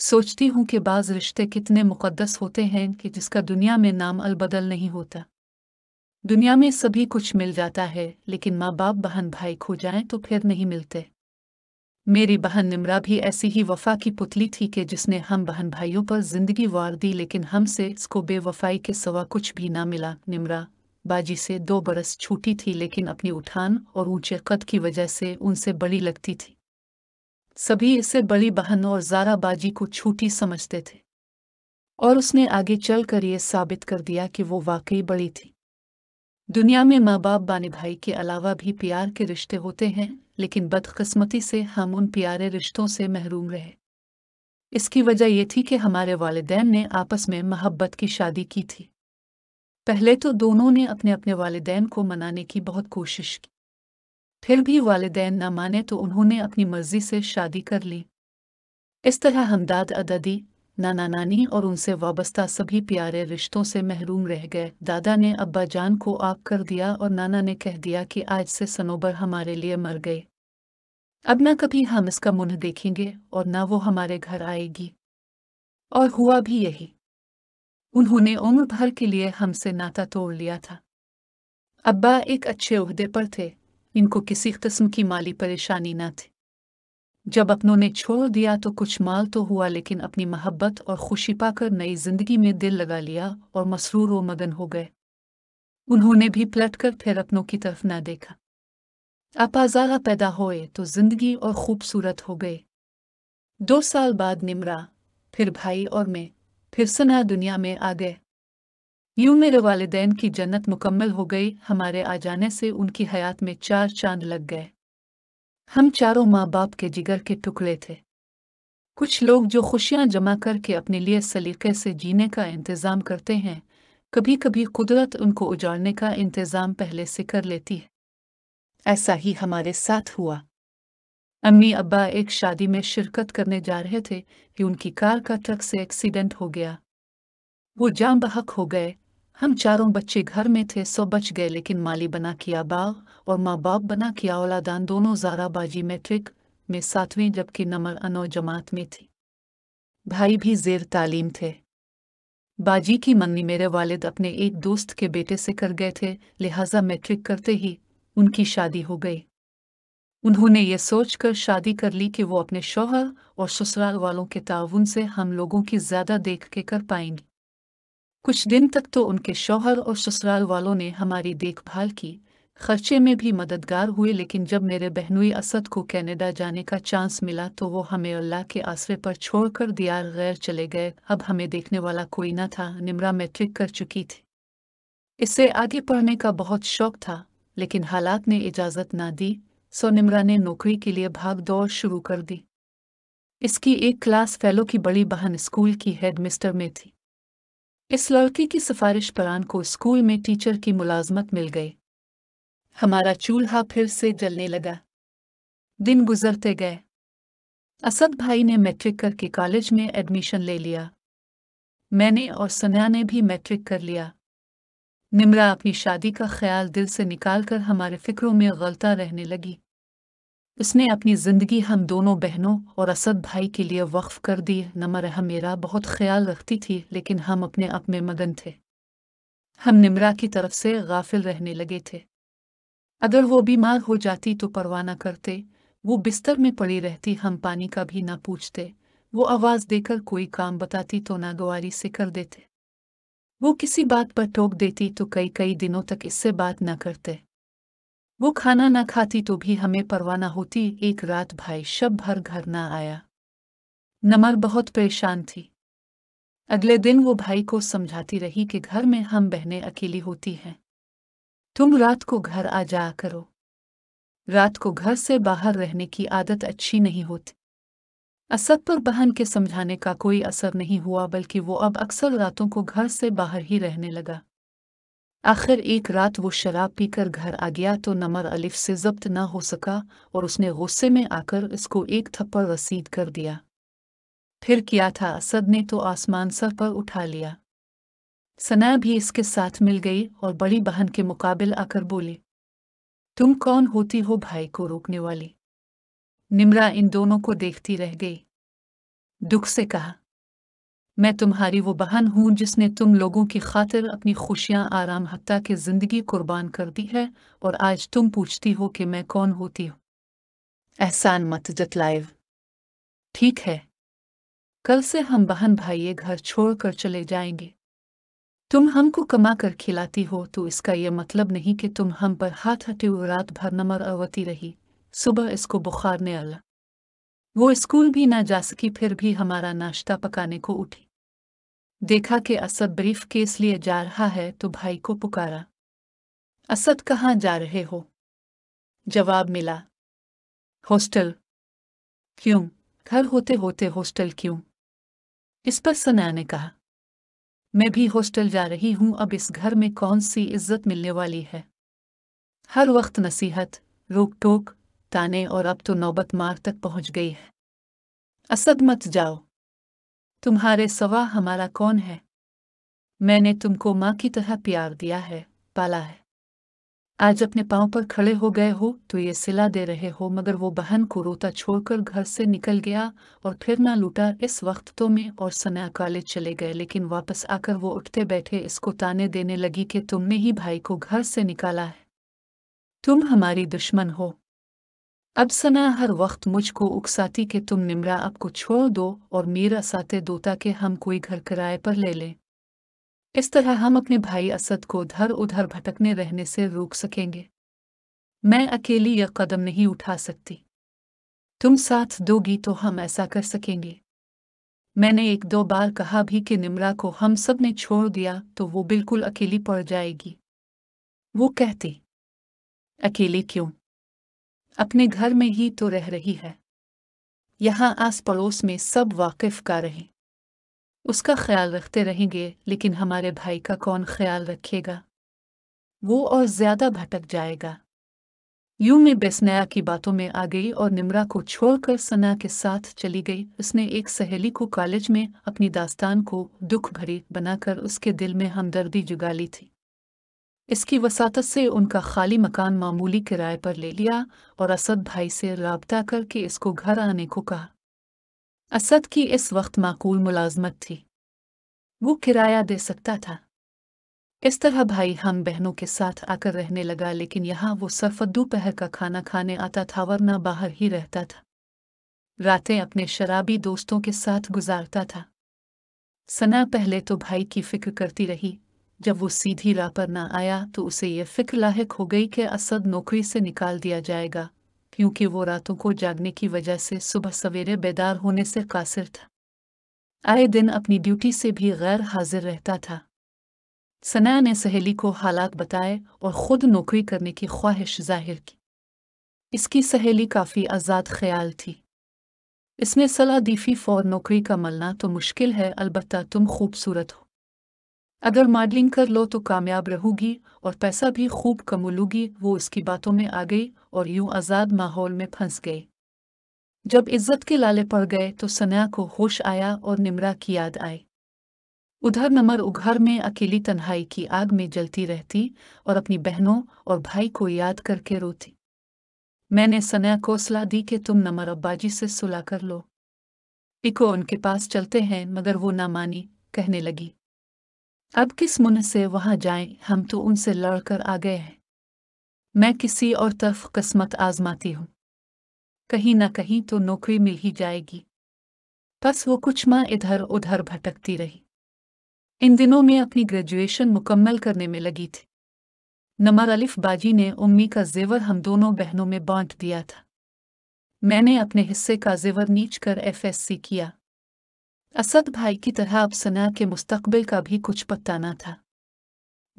सोचती हूँ कि बाज रिश्ते कितने मुकद्दस होते हैं कि जिसका दुनिया में नाम अलबदल नहीं होता दुनिया में सभी कुछ मिल जाता है लेकिन माँ बाप बहन भाई खो जाएं तो फिर नहीं मिलते मेरी बहन निमरा भी ऐसी ही वफा की पुतली थी कि जिसने हम बहन भाइयों पर जिंदगी वार दी लेकिन हमसे इसको बेवफाई के सवा कुछ भी ना मिला निमरा बाजी से दो बरस छूटी थी लेकिन अपनी उठान और ऊंचे कद की वजह से उनसे बड़ी लगती थी सभी इसे बड़ी बहन और जाराबाजी को छूटी समझते थे और उसने आगे चलकर यह साबित कर दिया कि वो वाकई बड़ी थी दुनिया में माँ बाप बाने भाई के अलावा भी प्यार के रिश्ते होते हैं लेकिन बदकस्मती से हम उन प्यारे रिश्तों से महरूम रहे इसकी वजह यह थी कि हमारे वालदेन ने आपस में मोहब्बत की शादी की थी पहले तो दोनों ने अपने अपने वालदेन को मनाने की बहुत कोशिश की फिर भी वालदेन न माने तो उन्होंने अपनी मर्जी से शादी कर ली इस तरह हमदाद अददी नाना नानी और उनसे वाबस्ता सभी प्यारे रिश्तों से महरूम रह गए दादा ने अब्बा जान को आग कर दिया और नाना ने कह दिया कि आज से सनोबर हमारे लिए मर गए अब न कभी हम इसका मुंह देखेंगे और न वो हमारे घर आएगी और हुआ भी यही उन्होंने उम्र भर के लिए हमसे नाता तोड़ लिया था अब्बा एक अच्छे उहदे पर थे इनको किसी किस्म की माली परेशानी न थी जब अपनों ने छोड़ दिया तो कुछ माल तो हुआ लेकिन अपनी मोहब्बत और खुशी पाकर नई जिंदगी में दिल लगा लिया और मसरूर व मगन हो गए उन्होंने भी पलट कर फिर अपनों की तरफ ना देखा आपाजारा पैदा होए तो जिंदगी और खूबसूरत हो गए दो साल बाद निमरा फिर भाई और मैं फिर सना दुनिया में आ गए यूं मेरे वालदेन की जन्नत मुकम्मल हो गई हमारे आ जाने से उनकी हयात में चार चांद लग गए हम चारों माँ बाप के जिगर के टुकड़े थे कुछ लोग जो खुशियाँ जमा करके अपने लिए सलीके से जीने का इंतज़ाम करते हैं कभी कभी कुदरत उनको उजाड़ने का इंतज़ाम पहले से कर लेती है ऐसा ही हमारे साथ हुआ अम्मी अब्बा एक शादी में शिरकत करने जा रहे थे कि उनकी कार का ट्रक से एक्सीडेंट हो गया वो जाम बहक हो गए हम चारों बच्चे घर में थे सो बच गए लेकिन माली बना किया बाग और माँ बाप बना किया औलादान दोनों जारा बाजी मैट्रिक में सातवीं जबकि नमर अनो जमात में थी भाई भी जेर तालीम थे बाजी की मन्नी मेरे वालिद अपने एक दोस्त के बेटे से कर गए थे लिहाजा मैट्रिक करते ही उनकी शादी हो गई उन्होंने ये सोचकर शादी कर ली कि वो अपने शोहर और ससुराल वालों के ताउन से हम लोगों की ज़्यादा देख के कर पाएंगी कुछ दिन तक तो उनके शौहर और ससुराल वालों ने हमारी देखभाल की खर्चे में भी मददगार हुए लेकिन जब मेरे बहनुई असद को कनाडा जाने का चांस मिला तो वो हमें अल्लाह के आसरे पर छोड़कर दियार गैर चले गए अब हमें देखने वाला कोई न था निमरा मैट्रिक कर चुकी थी इससे आगे पढ़ने का बहुत शौक था लेकिन हालात ने इजाज़त ना दी सो निमरा ने नौकरी के लिए भाग दौड़ शुरू कर दी इसकी एक क्लास फेलो की बड़ी बहन स्कूल की हेड मिस्टर में थी इस लड़की की सिफारिश पर को स्कूल में टीचर की मुलाजमत मिल गई हमारा चूल्हा फिर से जलने लगा दिन गुजरते गए असद भाई ने मैट्रिक करके कॉलेज में एडमिशन ले लिया मैंने और सन्या ने भी मैट्रिक कर लिया निमरा अपनी शादी का ख्याल दिल से निकालकर हमारे फिक्रों में गलता रहने लगी उसने अपनी ज़िंदगी हम दोनों बहनों और असद भाई के लिए वक्फ कर दी नमर हम मेरा बहुत ख्याल रखती थी लेकिन हम अपने आप में मगन थे हम निमरा की तरफ से गाफिल रहने लगे थे अगर वो बीमार हो जाती तो परवाना करते वो बिस्तर में पड़ी रहती हम पानी का भी ना पूछते वो आवाज़ देकर कोई काम बताती तो नागवारी से कर देते वो किसी बात पर टोक देती तो कई कई दिनों तक इससे बात ना करते वो खाना ना खाती तो भी हमें परवाह न होती एक रात भाई शब भर घर न आया नमर बहुत परेशान थी अगले दिन वो भाई को समझाती रही कि घर में हम बहनें अकेली होती हैं तुम रात को घर आ जा करो रात को घर से बाहर रहने की आदत अच्छी नहीं होती असद पर बहन के समझाने का कोई असर नहीं हुआ बल्कि वो अब अक्सर रातों को घर से बाहर ही रहने लगा आखिर एक रात वो शराब पीकर घर आ गया तो नमर अलिफ से जब्त न हो सका और उसने गुस्से में आकर इसको एक थप्पड़ रसीद कर दिया फिर किया था असद ने तो आसमान सर पर उठा लिया सना भी इसके साथ मिल गई और बड़ी बहन के मुकाबिल आकर बोली तुम कौन होती हो भाई को रोकने वाली निमरा इन दोनों को देखती रह गई दुख से कहा मैं तुम्हारी वो बहन हूँ जिसने तुम लोगों की खातिर अपनी खुशियाँ आराम हत्या की ज़िंदगी कुर्बान कर दी है और आज तुम पूछती हो कि मैं कौन होती हूँ एहसान मत जतलाइव ठीक है कल से हम बहन भाई ये घर छोड़कर चले जाएंगे तुम हमको कमा कर खिलाती हो तो इसका यह मतलब नहीं कि तुम हम पर हाथ हटे हुए रात भर नमर अवती रही सुबह इसको बुखार ने अला वो स्कूल भी ना जा सकी फिर भी हमारा नाश्ता पकाने को उठी देखा कि असद ब्रीफ केस लिए जा रहा है तो भाई को पुकारा असद कहाँ जा रहे हो जवाब मिला हॉस्टल क्यों घर होते होते हॉस्टल क्यों इस पर सना ने कहा मैं भी हॉस्टल जा रही हूं अब इस घर में कौन सी इज्जत मिलने वाली है हर वक्त नसीहत रोक टोक ताने और अब तो नौबत मार तक पहुंच गई है असद मत जाओ तुम्हारे सवा हमारा कौन है मैंने तुमको माँ की तरह प्यार दिया है पाला है आज अपने पांव पर खड़े हो गए हो तो ये सिला दे रहे हो मगर वो बहन को रोता छोड़कर घर से निकल गया और फिर ना लूटा इस वक्त तो मैं और सना कॉलेज चले गए लेकिन वापस आकर वो उठते बैठे इसको ताने देने लगी कि तुमने ही भाई को घर से निकाला है तुम हमारी दुश्मन हो अब सना हर वक्त मुझको उकसाती कि तुम निमरा अब को छोड़ दो और मेरा साथे दोता के हम कोई घर किराए पर ले लें इस तरह हम अपने भाई असद को धर उधर भटकने रहने से रोक सकेंगे मैं अकेली यह कदम नहीं उठा सकती तुम साथ दोगी तो हम ऐसा कर सकेंगे मैंने एक दो बार कहा भी कि निमरा को हम सब ने छोड़ दिया तो वो बिल्कुल अकेली पड़ जाएगी वो कहती अकेली क्यों अपने घर में ही तो रह रही है यहाँ आस पड़ोस में सब वाकिफ का रहे उसका ख्याल रखते रहेंगे लेकिन हमारे भाई का कौन ख्याल रखेगा वो और ज्यादा भटक जाएगा यूं में बेसनया की बातों में आ गई और निमरा को छोड़कर सना के साथ चली गई उसने एक सहेली को कॉलेज में अपनी दास्तान को दुख भरी बनाकर उसके दिल में हमदर्दी जुगा ली थी इसकी वसात से उनका खाली मकान मामूली किराए पर ले लिया और असद भाई से रबता करके इसको घर आने को कहा असद की इस वक्त माकूल मुलाजमत थी वो किराया दे सकता था इस तरह भाई हम बहनों के साथ आकर रहने लगा लेकिन यहाँ वो सिर्फ दोपहर का खाना खाने आता था वरना बाहर ही रहता था रातें अपने शराबी दोस्तों के साथ गुजारता था सना पहले तो भाई की फिक्र करती रही जब वो सीधी राह पर ना आया तो उसे ये फिक्र लाक हो गई कि असद नौकरी से निकाल दिया जाएगा क्योंकि वो रातों को जागने की वजह से सुबह सवेरे बेदार होने से कासिर था आए दिन अपनी ड्यूटी से भी गैर हाजिर रहता था सना ने सहेली को हालात बताए और ख़ुद नौकरी करने की ख्वाहिश जाहिर की इसकी सहेली काफ़ी आज़ाद ख्याल थी इसने सलाह दी फौर नौकरी का मलना तो मुश्किल है अलबत्ता तुम खूबसूरत हो अगर मॉडलिंग कर लो तो कामयाब रहूगी और पैसा भी खूब कमूलूगी वो उसकी बातों में आ गई और यूं आज़ाद माहौल में फंस गई जब इज्जत के लाले पड़ गए तो सन्या को होश आया और निमरा की याद आई उधर नमर उघर में अकेली तन्हाई की आग में जलती रहती और अपनी बहनों और भाई को याद करके रोती मैंने सन्या को सलाह दी कि तुम नमर अब्बाजी से सुला कर लो इको उनके पास चलते हैं मगर वो ना मानी कहने लगी अब किस मुन से वहां जाएं हम तो उनसे लड़कर आ गए हैं मैं किसी और तरफ किस्मत आजमाती हूं कहीं ना कहीं तो नौकरी मिल ही जाएगी बस वो कुछ माह इधर उधर भटकती रही इन दिनों में अपनी ग्रेजुएशन मुकम्मल करने में लगी थी नमर अलिफ बाजी ने उम्मी का जेवर हम दोनों बहनों में बांट दिया था मैंने अपने हिस्से का जेवर नीच कर एफएससी किया असद भाई की तरह अब सना के मुस्तकबिल का भी कुछ पता न था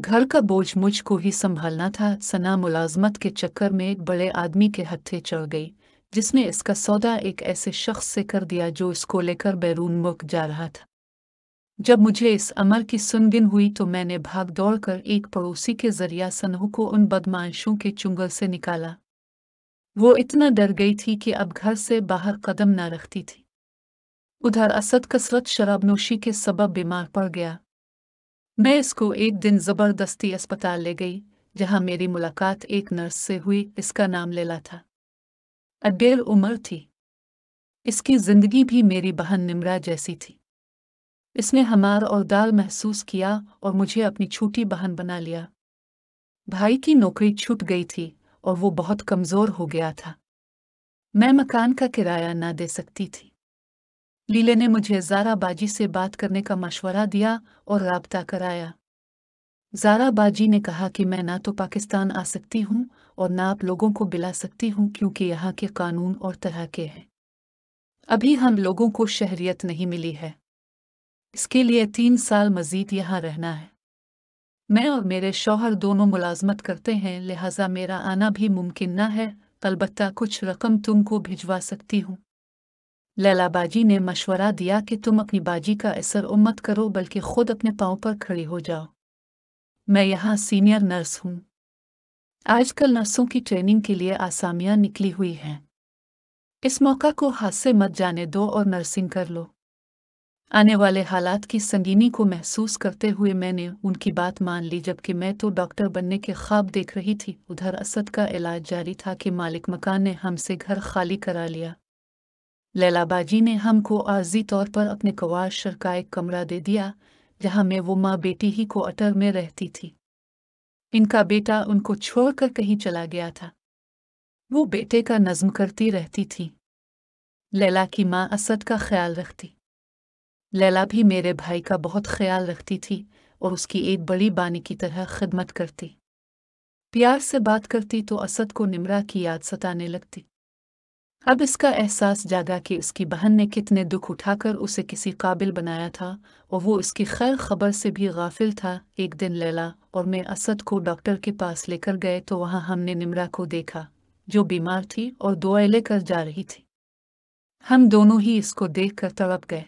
घर का बोझ मुझ को ही संभालना था सना मुलाजमत के चक्कर में एक बड़े आदमी के हत्थे चढ़ गई जिसने इसका सौदा एक ऐसे शख्स से कर दिया जो इसको लेकर बैरून मुल्क जा रहा था जब मुझे इस अमर की सुनगिन हुई तो मैंने भाग दौड़ कर एक पड़ोसी के जरिया सनहू को उन बदमाशों के चुंगल से निकाला वो इतना डर गई थी कि अब घर से बाहर कदम न रखती थी उधर असद कसरत शराब नोशी के सबब बीमार पड़ गया मैं इसको एक दिन ज़बरदस्ती अस्पताल ले गई जहां मेरी मुलाकात एक नर्स से हुई इसका नाम लेला था अडेल उम्र थी इसकी ज़िंदगी भी मेरी बहन निमरा जैसी थी इसने हमार और दाल महसूस किया और मुझे अपनी छोटी बहन बना लिया भाई की नौकरी छूट गई थी और वो बहुत कमज़ोर हो गया था मैं मकान का किराया ना दे सकती थी लीले ने मुझे जारा बाजी से बात करने का मशवरा दिया और रबता कराया जारा बाजी ने कहा कि मैं ना तो पाकिस्तान आ सकती हूँ और ना आप लोगों को बिला सकती हूँ क्योंकि यहाँ के कानून और तरह के हैं अभी हम लोगों को शहरियत नहीं मिली है इसके लिए तीन साल मजीद यहाँ रहना है मैं और मेरे शौहर दोनों मुलाजमत करते हैं लिहाजा मेरा आना भी मुमकिन ना है अलबत्ता कुछ रकम तुमको भिजवा सकती हूँ लैलाबाजी ने मशवरा दिया कि तुम अपनी बाजी का असर उम्मत करो बल्कि खुद अपने पाँव पर खड़ी हो जाओ मैं यहाँ सीनियर नर्स हूँ आजकल नर्सों की ट्रेनिंग के लिए आसामियाँ निकली हुई हैं इस मौका को हाथ से मत जाने दो और नर्सिंग कर लो आने वाले हालात की संगीनी को महसूस करते हुए मैंने उनकी बात मान ली जबकि मैं तो डॉक्टर बनने के ख्वाब देख रही थी उधर असद का इलाज जारी था कि मालिक मकान ने हमसे घर खाली करा लिया लैलाबाजी ने हमको आर्जी तौर पर अपने कवाशर शर का एक कमरा दे दिया जहाँ में वो माँ बेटी ही को अटर में रहती थी इनका बेटा उनको छोड़कर कहीं चला गया था वो बेटे का नज्म करती रहती थी लैला की माँ असद का ख्याल रखती लैला भी मेरे भाई का बहुत ख्याल रखती थी और उसकी एक बड़ी बानी की तरह खिदमत करती प्यार से बात करती तो असद को निमरा की याद सताने लगती अब इसका एहसास जागा कि उसकी बहन ने कितने दुख उठाकर उसे किसी काबिल बनाया था और वो उसकी खैर खबर से भी गाफिल था एक दिन लैला और मैं असद को डॉक्टर के पास लेकर गए तो वहां हमने निमरा को देखा जो बीमार थी और दुआएं लेकर जा रही थी हम दोनों ही इसको देख कर तड़प गए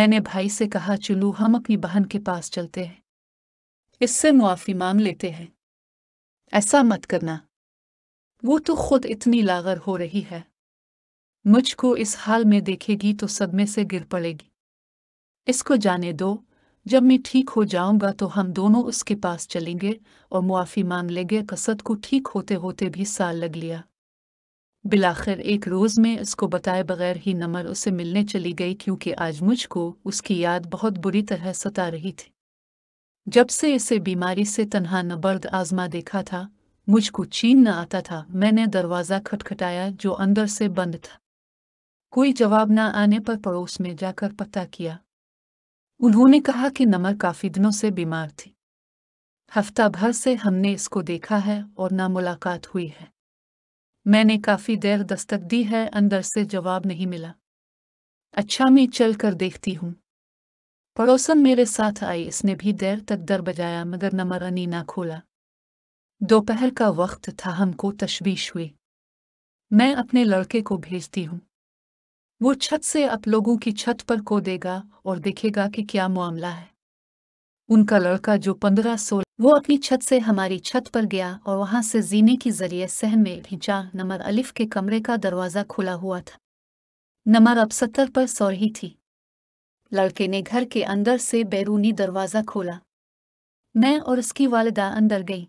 मैंने भाई से कहा चलो हम अपनी बहन के पास चलते हैं इससे मुआफ़ी मांग लेते हैं ऐसा मत करना वो तो खुद इतनी लागर हो रही है मुझको इस हाल में देखेगी तो सदमे से गिर पड़ेगी इसको जाने दो जब मैं ठीक हो जाऊंगा तो हम दोनों उसके पास चलेंगे और मुआफ़ी मांग लेंगे कसत को ठीक होते होते भी साल लग लिया बिलाखिर एक रोज़ में इसको बताए बगैर ही नमर उसे मिलने चली गई क्योंकि आज मुझको उसकी याद बहुत बुरी तरह सता रही थी जब से इसे बीमारी से तनहा नबर्द आजमा देखा था मुझको छीन न आता था मैंने दरवाज़ा खटखटाया जो अंदर से बंद था कोई जवाब न आने पर पड़ोस में जाकर पता किया उन्होंने कहा कि नमर काफ़ी दिनों से बीमार थी हफ्ता भर से हमने इसको देखा है और ना मुलाकात हुई है मैंने काफ़ी देर दस्तक दी है अंदर से जवाब नहीं मिला अच्छा मैं चल कर देखती हूं पड़ोसन मेरे साथ आई इसने भी देर तक दर बजाया मगर नमर अनी ना खोला दोपहर का वक्त था हमको तशवीश हुई मैं अपने लड़के को भेजती हूँ वो छत से आप लोगों की छत पर को देगा और देखेगा कि क्या मामला है उनका लड़का जो पंद्रह सोलह वो अपनी छत से हमारी छत पर गया और वहां से जीने के जरिए सहन में भिंचा नमर अलिफ के कमरे का दरवाज़ा खुला हुआ था नमर अब सत्तर पर सौ रही थी लड़के ने घर के अंदर से बैरूनी दरवाज़ा खोला मैं और उसकी वालदा अंदर गई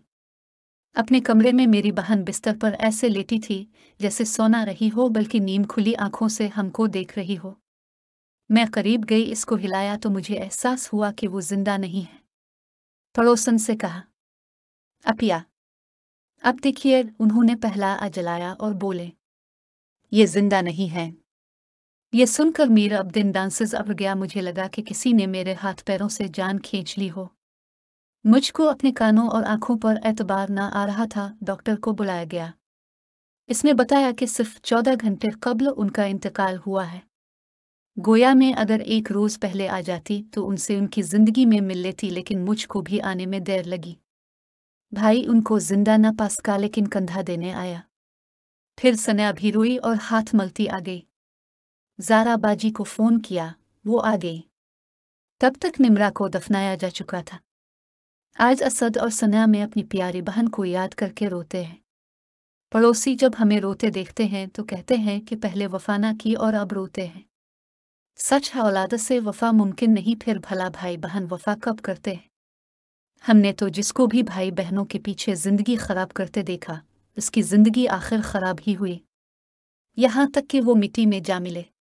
अपने कमरे में मेरी बहन बिस्तर पर ऐसे लेटी थी जैसे सोना रही हो बल्कि नीम खुली आंखों से हमको देख रही हो मैं करीब गई इसको हिलाया तो मुझे एहसास हुआ कि वो जिंदा नहीं है पड़ोसन से कहा अपिया अब देखिए उन्होंने पहला आ जलाया और बोले ये जिंदा नहीं है ये सुनकर मीर अब दिन डांसेज अब गया मुझे लगा कि किसी ने मेरे हाथ पैरों से जान खींच ली हो मुझको अपने कानों और आंखों पर एतबार न आ रहा था डॉक्टर को बुलाया गया इसने बताया कि सिर्फ चौदह घंटे कबल उनका इंतकाल हुआ है गोया में अगर एक रोज़ पहले आ जाती तो उनसे उनकी ज़िंदगी में मिल लेती लेकिन मुझको भी आने में देर लगी भाई उनको जिंदा न पास का लेकिन कंधा देने आया फिर सन्या भी रोई और हाथ मलती आ गई जारा बाजी को फ़ोन किया वो आ गई तब तक निमरा को दफनाया जा चुका था आज असद और सना में अपनी प्यारी बहन को याद करके रोते हैं पड़ोसी जब हमें रोते देखते हैं तो कहते हैं कि पहले वफा ना की और अब रोते हैं सच है औलाद से वफा मुमकिन नहीं फिर भला भाई बहन वफा कब करते हैं हमने तो जिसको भी भाई बहनों के पीछे जिंदगी खराब करते देखा उसकी जिंदगी आखिर खराब ही हुई यहां तक कि वो मिट्टी में जा मिले